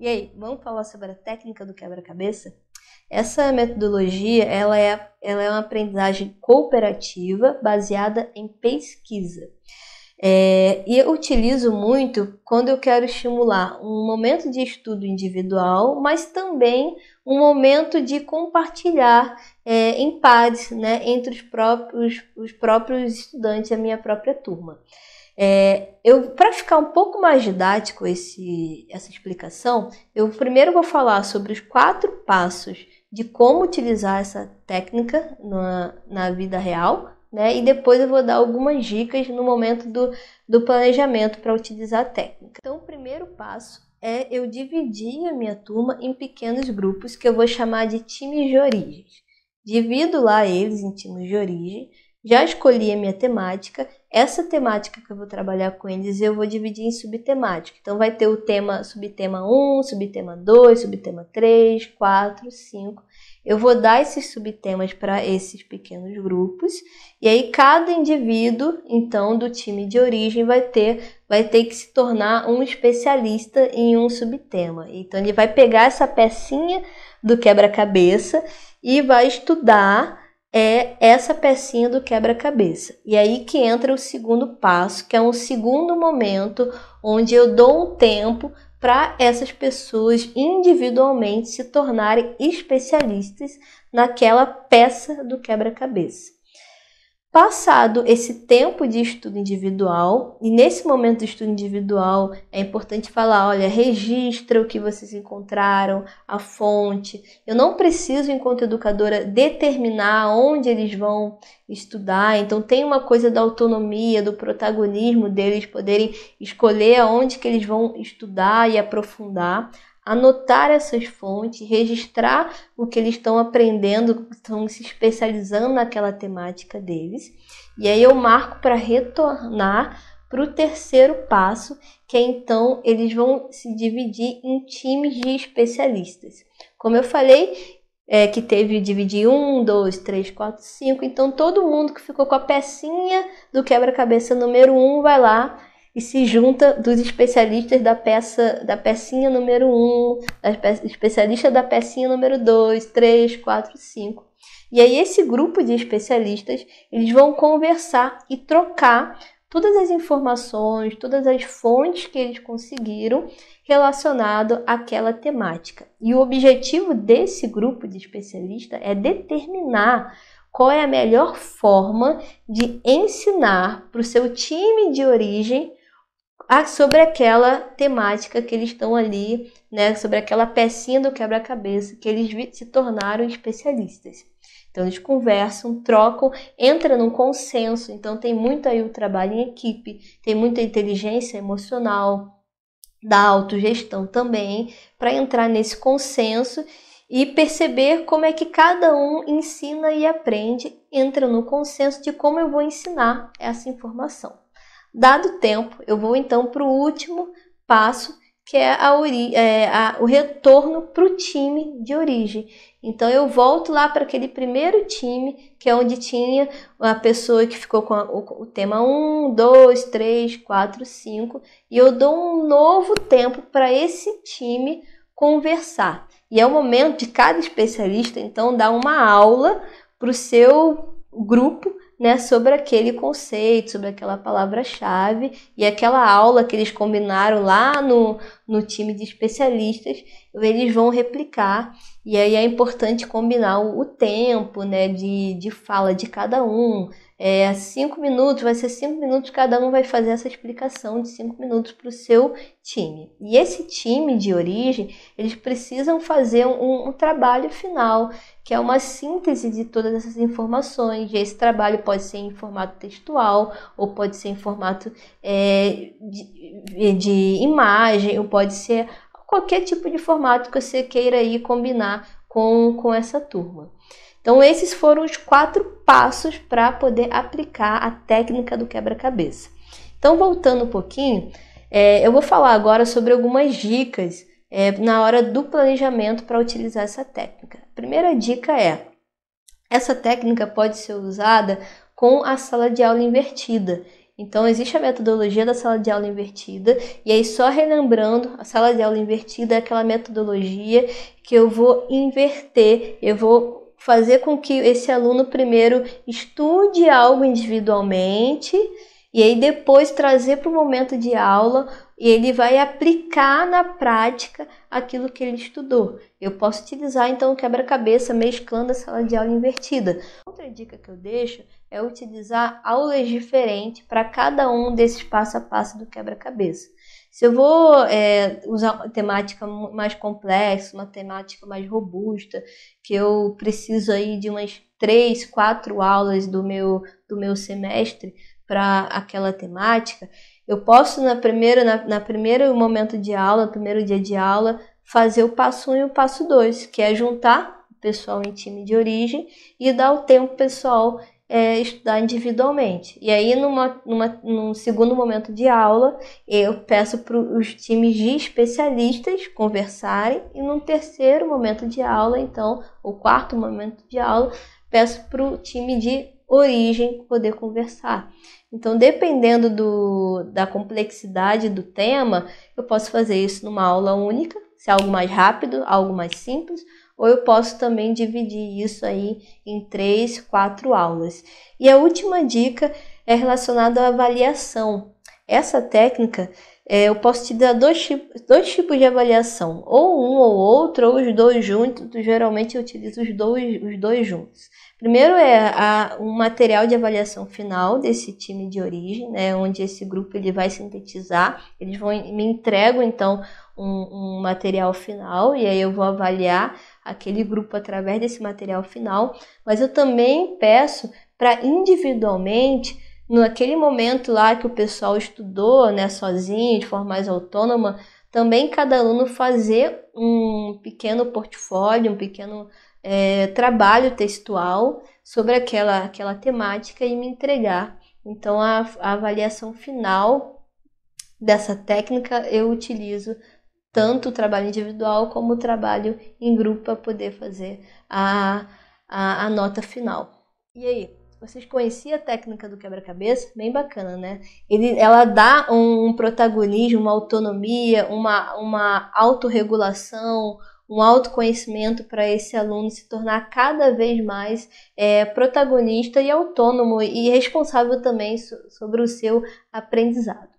E aí, vamos falar sobre a técnica do quebra-cabeça? Essa metodologia ela é, ela é uma aprendizagem cooperativa baseada em pesquisa. É, e eu utilizo muito quando eu quero estimular um momento de estudo individual, mas também um momento de compartilhar é, em pares, né, entre os próprios, os próprios estudantes e a minha própria turma. É, eu para ficar um pouco mais didático esse, essa explicação, eu primeiro vou falar sobre os quatro passos de como utilizar essa técnica na, na vida real, né? E depois eu vou dar algumas dicas no momento do, do planejamento para utilizar a técnica. Então, o primeiro passo é eu dividir a minha turma em pequenos grupos que eu vou chamar de times de origem. Divido lá eles em times de origem já escolhi a minha temática, essa temática que eu vou trabalhar com eles eu vou dividir em subtemática. Então vai ter o tema subtema 1, subtema 2, subtema 3, 4, 5. Eu vou dar esses subtemas para esses pequenos grupos e aí cada indivíduo, então, do time de origem vai ter vai ter que se tornar um especialista em um subtema. Então ele vai pegar essa pecinha do quebra-cabeça e vai estudar é essa pecinha do quebra-cabeça. E aí que entra o segundo passo, que é um segundo momento onde eu dou um tempo para essas pessoas individualmente se tornarem especialistas naquela peça do quebra-cabeça. Passado esse tempo de estudo individual, e nesse momento de estudo individual é importante falar: olha, registra o que vocês encontraram, a fonte. Eu não preciso, enquanto educadora, determinar onde eles vão estudar, então tem uma coisa da autonomia, do protagonismo deles poderem escolher aonde que eles vão estudar e aprofundar anotar essas fontes, registrar o que eles estão aprendendo, estão se especializando naquela temática deles. E aí eu marco para retornar para o terceiro passo, que é então eles vão se dividir em times de especialistas. Como eu falei, é, que teve dividir um, dois, três, quatro, cinco. Então todo mundo que ficou com a pecinha do quebra-cabeça número um, vai lá e se junta dos especialistas da peça da pecinha número 1, um, especialista da pecinha número 2, 3, 4, 5. E aí esse grupo de especialistas, eles vão conversar e trocar todas as informações, todas as fontes que eles conseguiram relacionado àquela temática. E o objetivo desse grupo de especialistas é determinar qual é a melhor forma de ensinar para o seu time de origem ah, sobre aquela temática que eles estão ali, né, sobre aquela pecinha do quebra-cabeça que eles se tornaram especialistas. Então eles conversam, trocam, entram num consenso. Então tem muito aí o trabalho em equipe, tem muita inteligência emocional, da autogestão também, para entrar nesse consenso e perceber como é que cada um ensina e aprende, entra no consenso de como eu vou ensinar essa informação. Dado tempo, eu vou então para o último passo, que é, a ori é a, o retorno para o time de origem. Então eu volto lá para aquele primeiro time, que é onde tinha a pessoa que ficou com a, o, o, tema 1, 2, 3, 4, 5, e eu dou um novo tempo para esse time conversar. E é o momento de cada especialista, então, dar uma aula para o seu grupo né, sobre aquele conceito, sobre aquela palavra-chave e aquela aula que eles combinaram lá no, no time de especialistas, eles vão replicar. E aí é importante combinar o, tempo né, de, de fala de cada um. É, cinco minutos, vai ser cinco minutos, cada um vai fazer essa explicação de cinco minutos para o seu time. E esse time de origem, eles precisam fazer um, um trabalho final, que é uma síntese de todas essas informações. E esse trabalho pode ser em formato textual, ou pode ser em formato é, de, de imagem, ou pode pode ser qualquer tipo de formato que você queira aí combinar com, com essa turma. Então, esses foram os quatro passos para poder aplicar a técnica do quebra-cabeça. Então, voltando um pouquinho, é, eu vou falar agora sobre algumas dicas é, na hora do planejamento para utilizar essa técnica. A primeira dica é: essa técnica pode ser usada com a sala de aula invertida. Então, existe a metodologia da sala de aula invertida, e aí, só relembrando, a sala de aula invertida é aquela metodologia que eu vou inverter, eu vou fazer com que esse aluno primeiro estude algo individualmente e aí depois trazer para o momento de aula e ele vai aplicar na prática aquilo que ele estudou. Eu posso utilizar então o quebra-cabeça mesclando a sala de aula invertida. Outra dica que eu deixo é utilizar aulas diferentes para cada um desses passo a passo do quebra-cabeça. Se eu vou é, usar uma temática mais complexa, uma temática mais robusta, que eu preciso aí de umas três, quatro aulas do meu, do meu semestre para aquela temática, eu posso, na primeira, na, na primeiro momento de aula, no primeiro dia de aula, fazer o passo 1 um e o passo 2, que é juntar o pessoal em time de origem e dar o tempo pessoal é, estudar individualmente. E aí, numa, numa, num segundo momento de aula, eu peço para os times de especialistas conversarem, e num terceiro momento de aula, então, o quarto momento de aula, peço para o time de origem, poder conversar. Então, dependendo do, da complexidade do tema, eu posso fazer isso numa aula única, se é algo mais rápido, algo mais simples, ou eu posso também dividir isso aí em três, quatro aulas. E a última dica é relacionada à avaliação. Essa técnica é, eu posso te dar dois, dois tipos de avaliação, ou um ou outro, ou os dois juntos. Geralmente eu utilizo os dois, os dois juntos. Primeiro é a, um material de avaliação final desse time de origem, né, onde esse grupo ele vai sintetizar, eles vão me entregam então um, um material final e aí eu vou avaliar aquele grupo através desse material final, mas eu também peço para individualmente naquele momento lá que o pessoal estudou, né, sozinho, de forma mais autônoma, também cada aluno fazer um pequeno portfólio, um pequeno é, trabalho textual sobre aquela, aquela temática e me entregar. Então, a, a avaliação final dessa técnica eu utilizo tanto o trabalho individual como o trabalho em grupo para poder fazer a, a, a nota final. E aí, vocês conheciam a técnica do quebra-cabeça? Bem bacana, né? Ele, ela dá um, protagonismo, uma autonomia, uma, uma autorregulação, um autoconhecimento para esse aluno se tornar cada vez mais é, protagonista e autônomo e responsável também so sobre o seu aprendizado.